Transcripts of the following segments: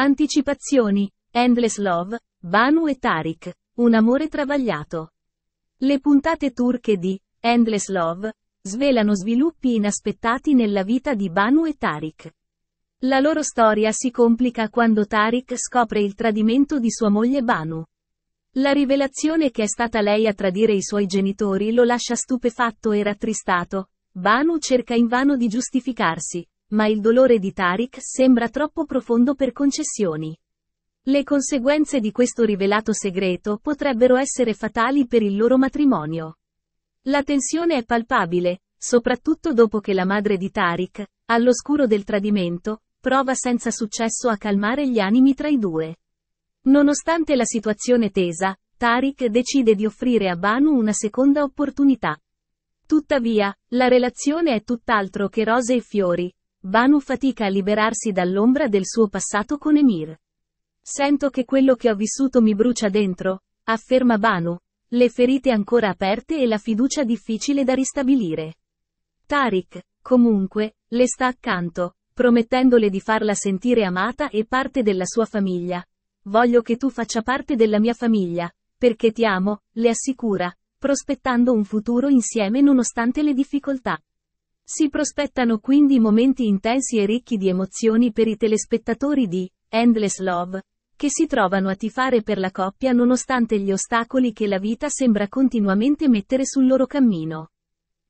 Anticipazioni, Endless Love, Banu e Tarik, un amore travagliato. Le puntate turche di Endless Love svelano sviluppi inaspettati nella vita di Banu e Tarik. La loro storia si complica quando Tarik scopre il tradimento di sua moglie Banu. La rivelazione che è stata lei a tradire i suoi genitori lo lascia stupefatto e rattristato. Banu cerca invano di giustificarsi, ma il dolore di Tariq sembra troppo profondo per concessioni. Le conseguenze di questo rivelato segreto potrebbero essere fatali per il loro matrimonio. La tensione è palpabile, soprattutto dopo che la madre di Tariq, all'oscuro del tradimento, prova senza successo a calmare gli animi tra i due. Nonostante la situazione tesa, Tariq decide di offrire a Banu una seconda opportunità. Tuttavia, la relazione è tutt'altro che rose e fiori, Banu fatica a liberarsi dall'ombra del suo passato con Emir. Sento che quello che ho vissuto mi brucia dentro, afferma Banu, le ferite ancora aperte e la fiducia difficile da ristabilire. Tariq, comunque, le sta accanto, promettendole di farla sentire amata e parte della sua famiglia. Voglio che tu faccia parte della mia famiglia, perché ti amo, le assicura, prospettando un futuro insieme nonostante le difficoltà. Si prospettano quindi momenti intensi e ricchi di emozioni per i telespettatori di Endless Love, che si trovano a tifare per la coppia nonostante gli ostacoli che la vita sembra continuamente mettere sul loro cammino.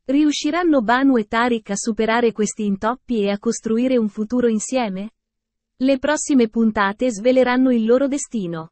Riusciranno Banu e Tariq a superare questi intoppi e a costruire un futuro insieme? Le prossime puntate sveleranno il loro destino.